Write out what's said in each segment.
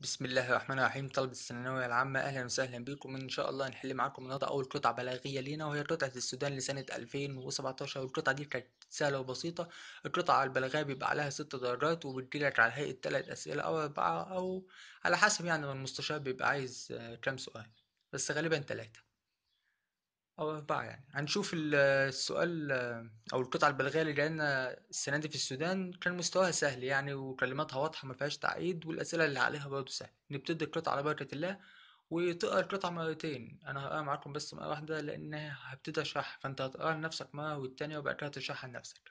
بسم الله الرحمن الرحيم طلبة الثانوية العامة أهلا وسهلا بكم إن شاء الله هنحل معاكم النهاردة أول قطعة بلاغية لينا وهي قطعة السودان لسنة 2017 والقطعة دي كانت سهلة وبسيطة القطعة البلاغية بيبقى عليها ست درجات وبتجيلك على هيئة تلات أسئلة أو أربعة أو على حسب يعني ما المستشار بيبقى عايز آه، كام سؤال بس غالبا تلاتة أو أربعة يعني هنشوف السؤال أو القطعة البلاغية اللي جايلنا السنة دي في السودان كان مستواها سهل يعني وكلماتها واضحة ما فيهاش تعقيد والأسئلة اللي عليها برضه سهل نبتدي القطعة على بركة الله وتقرا القطعة مرتين أنا هقراها معاكم بس مرة واحدة لأن هبتدي أشرحها فأنت هتقراها لنفسك مرة والتانية وبعد كده تشرحها لنفسك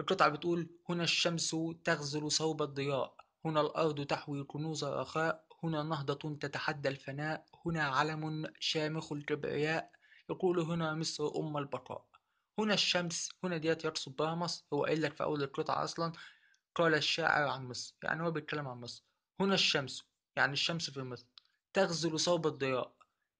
القطعة بتقول هنا الشمس تغزل صوب الضياء هنا الأرض تحوي كنوز الرخاء هنا نهضة تتحدى الفناء هنا علم شامخ الكبرياء يقول هنا مصر أم البقاء هنا الشمس هنا ديت يقصد بها مصر هو قايل لك في أول القطعة أصلا قال الشاعر عن مصر يعني هو بيتكلم عن مصر هنا الشمس يعني الشمس في مصر تغزل صوب الضياء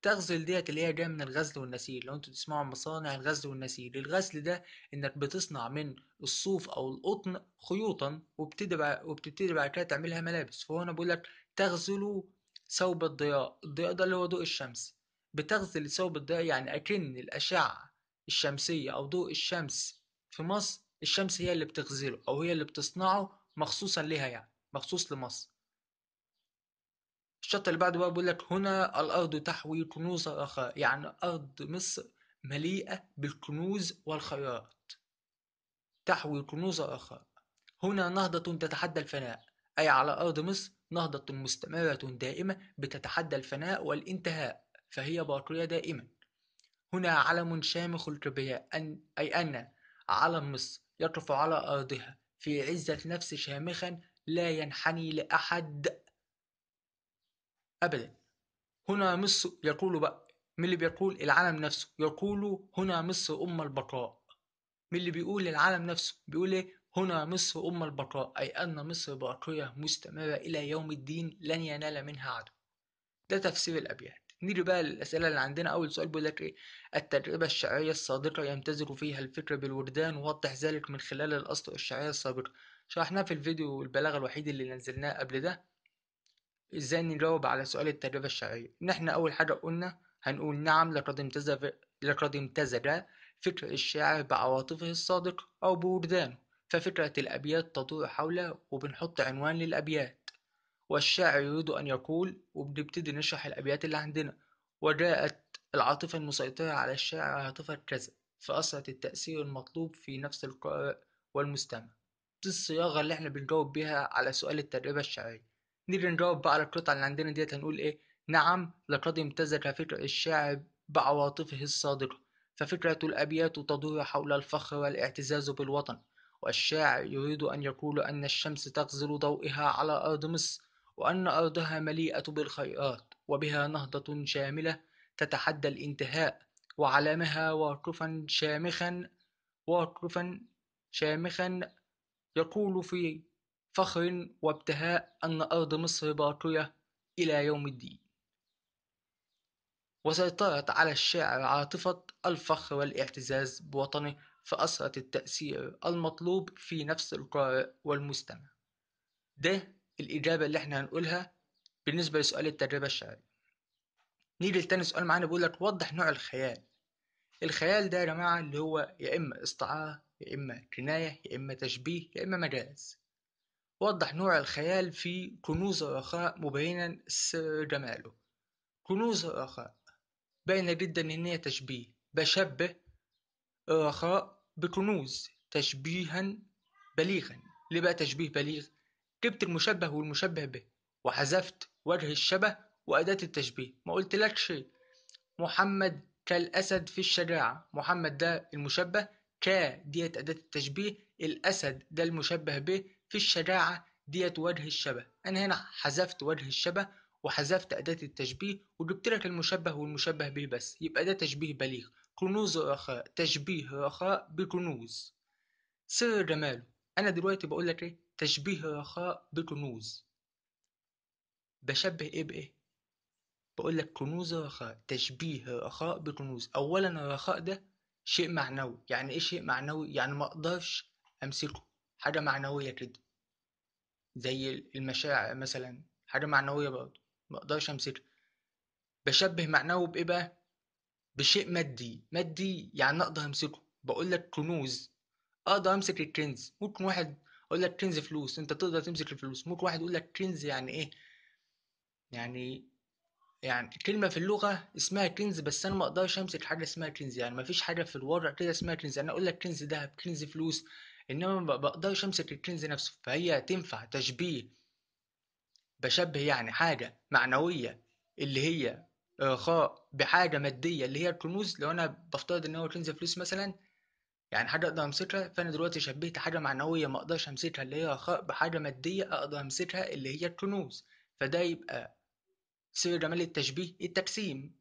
تغزل ديت اللي هي جايه من الغزل والنسيج لو انتوا تسمعوا مصانع الغزل والنسيج الغزل ده انك بتصنع من الصوف او القطن خيوطا وبتبتدي وبتبتدي بعد كده تعملها ملابس فهو انا بيقول لك تغزل ثوب الضياء الضياء ده اللي هو ضوء الشمس بتغزل الثوب ده يعني أكن الأشعة الشمسية أو ضوء الشمس في مصر الشمس هي اللي بتغزله أو هي اللي بتصنعه مخصوصا ليها يعني مخصوص لمصر الشط اللي بعده بقى بيقول لك هنا الأرض تحوي كنوز رخاء يعني أرض مصر مليئة بالكنوز والخيرات تحوي كنوز رخاء هنا نهضة تتحدى الفناء أي على أرض مصر نهضة مستمرة دائمة بتتحدى الفناء والانتهاء فهي باقية دائما هنا علم شامخ الكبرياء أن أي أن علم مصر يقف على أرضها في عزة نفس شامخا لا ينحني لأحد أبدا هنا مصر يقول بقى من اللي بيقول العالم نفسه يقول هنا مصر أم البقاء من اللي بيقول العالم نفسه بيقول إيه هنا مصر أم البقاء أي أن مصر باقية مستمرة إلى يوم الدين لن ينال منها عدو ده تفسير الأبيات نيجي بقى للأسئلة اللي عندنا أول سؤال بيقول لك إيه التجربة الشعرية الصادقة يمتزج فيها الفكر بالوردان ووضح ذلك من خلال الأسطر الشعرية السابقة شرحناها في الفيديو البلاغة الوحيد اللي نزلناه قبل ده إزاي نجاوب على سؤال التجربة الشعرية إن إحنا أول حاجة قلنا هنقول نعم لقد امتزج لقد امتزج فكر الشاعر بعواطفه الصادقة أو بوردانه ففكرة الأبيات تدور حوله وبنحط عنوان للأبيات والشاعر يريد أن يقول وبنبتدي نشرح الأبيات اللي عندنا وجاءت العاطفة المسيطرة على الشاعر عاطفة كذا فأثرت التأثير المطلوب في نفس القارئ والمستمع دي الصياغة اللي احنا بنجاوب بيها على سؤال التجربة الشعرية نيجي نجاوب بقى على القطعة اللي عندنا ديت هنقول ايه نعم لقد امتزج فكر الشاعر بعواطفه الصادقة ففكرة الأبيات تدور حول الفخر والاعتزاز بالوطن والشاعر يريد أن يقول أن الشمس تغزل ضوئها على أرض مصر وأن أرضها مليئة بالخيرات وبها نهضة شاملة تتحدى الانتهاء وعلمها واقفا شامخا واقفا شامخا يقول في فخر وابتهاء أن أرض مصر باقية إلى يوم الدين وسيطرت على الشاعر عاطفة الفخر والاعتزاز بوطنه فأثرت التأثير المطلوب في نفس القارئ والمستمع ده الإجابة اللي إحنا هنقولها بالنسبة لسؤال التجربة الشعرية نيجي لتاني سؤال معانا بيقول لك وضح نوع الخيال الخيال ده يا جماعة اللي هو يا إما استعارة يا إما كناية يا إما تشبيه يا إما مجاز وضح نوع الخيال في كنوز رخاء مبينا جماله كنوز رخاء باينة جدا إن هي تشبيه بشبه الرخاء بكنوز تشبيها بليغا ليه بقى تشبيه بليغ جبت المشبه والمشبه به وحذفت وجه الشبه وأداة التشبيه ما شيء محمد كالأسد في الشجاعة محمد ده المشبه كا ديت أداة التشبيه الأسد ده المشبه به في الشجاعة ديت وجه الشبه أنا هنا حذفت وجه الشبه وحذفت أداة التشبيه وجبت لك المشبه والمشبه به بس يبقى ده تشبيه بليغ كنوز رخاء تشبيه رخاء بكنوز سر جماله أنا دلوقتي بقول لك إيه تشبيه الرخاء بكنوز بشبه ايه بايه بقول لك كنوز الرخاء تشبيه الرخاء بكنوز اولا الرخاء ده شيء معنوي يعني ايه شيء معنوي يعني ما اقدرش امسكه حاجه معنويه كده زي المشاعر مثلا حاجه معنويه برضه ما اقدرش امسكها بشبه معنوي بايه بقى بشيء مادي مادي يعني اقدر امسكه بقول لك كنوز اقدر امسك الكنز ممكن واحد اقول لك كنز فلوس انت تقدر تمسك الفلوس ممكن واحد يقول لك كنز يعني ايه يعني يعني كلمه في اللغه اسمها كنز بس انا ما اقدرش امسك حاجه اسمها كنز يعني ما فيش حاجه في الوضع كده اسمها كنز يعني انا اقول لك كنز ذهب كنز فلوس انما ما بقدرش امسك الكنز نفسه فهي تنفع تشبيه بشبه يعني حاجه معنويه اللي هي ارخاء آه، بحاجه ماديه اللي هي الكنوز لو انا بفترض ان هو كنز فلوس مثلا يعني حاجة أقدر أمسكها فأنا دلوقتي شبهت حاجة معنوية ما أقدرش أمسكها اللي هي رخاء بحاجة مادية أقدر أمسكها اللي هي الكنوز فده يبقى سر جمال التشبيه التقسيم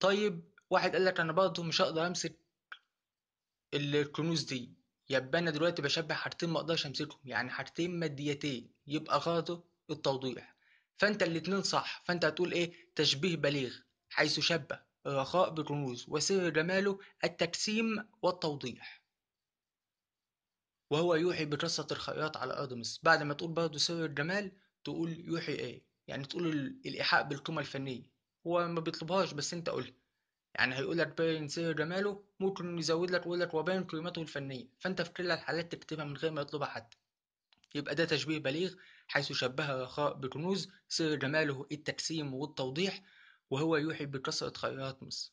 طيب واحد قال لك أنا برضه مش هقدر أمسك الكنوز دي يبقى أنا دلوقتي بشبه حاجتين ما أقدرش أمسكهم يعني حاجتين ماديتين يبقى غرضه التوضيح فأنت الاتنين صح فأنت هتقول إيه تشبيه بليغ حيث شبه الرخاء بالرموز وسر جماله التجسيم والتوضيح وهو يوحي بقصة الخياط على أرض مصر بعد ما تقول برضه سر الجمال تقول يوحي إيه يعني تقول الإيحاء بالقيمة الفنية هو ما بيطلبهاش بس أنت قولها يعني هيقول لك باين سر جماله ممكن يزود لك ويقول لك وباين قيمته الفنية فأنت في كل الحالات تكتبها من غير ما يطلبها حد يبقى ده تشبيه بليغ حيث شبه الرخاء بكنوز سر جماله التجسيم والتوضيح وهو يوحي بكثرة خيرات مصر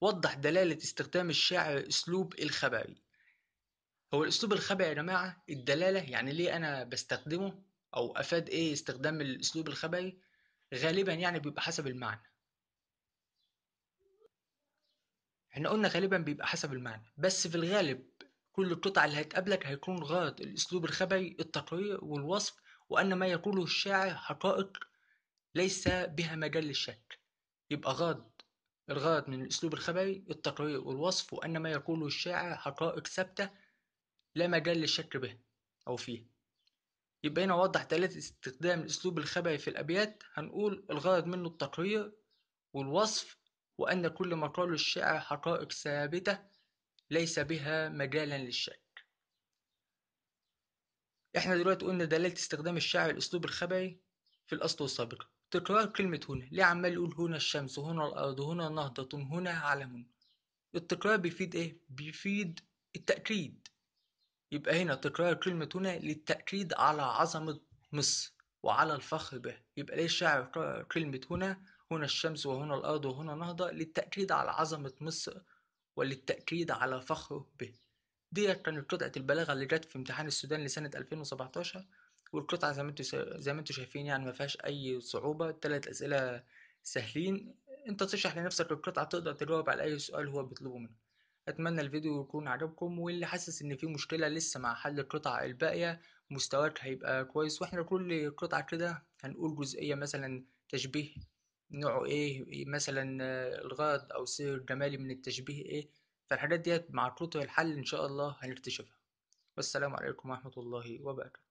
وضح دلالة استخدام الشاعر أسلوب الخبري هو الأسلوب الخبري يا جماعة الدلالة يعني ليه أنا بستخدمه أو أفاد إيه استخدام الأسلوب الخبري غالبا يعني بيبقى حسب المعنى احنا قلنا غالبا بيبقى حسب المعنى بس في الغالب كل القطع اللي هتقابلك هيكون غرض الأسلوب الخبري التقرير والوصف وأن ما يقوله الشاعر حقائق ليس بها مجال للشك يبقى غاد الغرض من الأسلوب الخبري التقرير والوصف وأن ما يقوله الشاعر حقائق ثابتة لا مجال للشك به أو فيه يبقى هنا أوضح ثلاثة استخدام الأسلوب الخبري في الأبيات هنقول الغرض منه التقرير والوصف وأن كل ما قاله الشاعر حقائق ثابتة ليس بها مجالا للشك احنا دلوقتي قلنا دلالة استخدام الشاعر الأسلوب الخبري في الأسطر السابقة تكرار كلمة هنا ليه عمال يقول هنا الشمس هنا الأرض هنا نهضة هنا علم التكرار بيفيد إيه؟ بيفيد التأكيد يبقى هنا تكرار كلمة هنا للتأكيد على عظمة مصر وعلى الفخر به يبقى ليه الشاعر كرر كلمة هنا هنا الشمس وهنا الأرض وهنا نهضة للتأكيد على عظمة مصر وللتأكيد على فخره به دي كانت قطعة البلاغة اللي جت في امتحان السودان لسنة 2017 والقطعة زي ما انتوا زي ما انتوا شايفين يعني ما فيهاش أي صعوبة التلات أسئلة سهلين أنت تشرح لنفسك القطعة تقدر تجاوب على أي سؤال هو بيطلبه منك أتمنى الفيديو يكون عجبكم واللي حاسس إن في مشكلة لسه مع حل القطع الباقية مستواك هيبقى كويس وإحنا كل قطعة كده هنقول جزئية مثلا تشبيه نوعه إيه مثلا الغرض أو السر الجمالي من التشبيه إيه فالحاجات ديت مع كتر الحل إن شاء الله هنكتشفها والسلام عليكم ورحمة الله وبركاته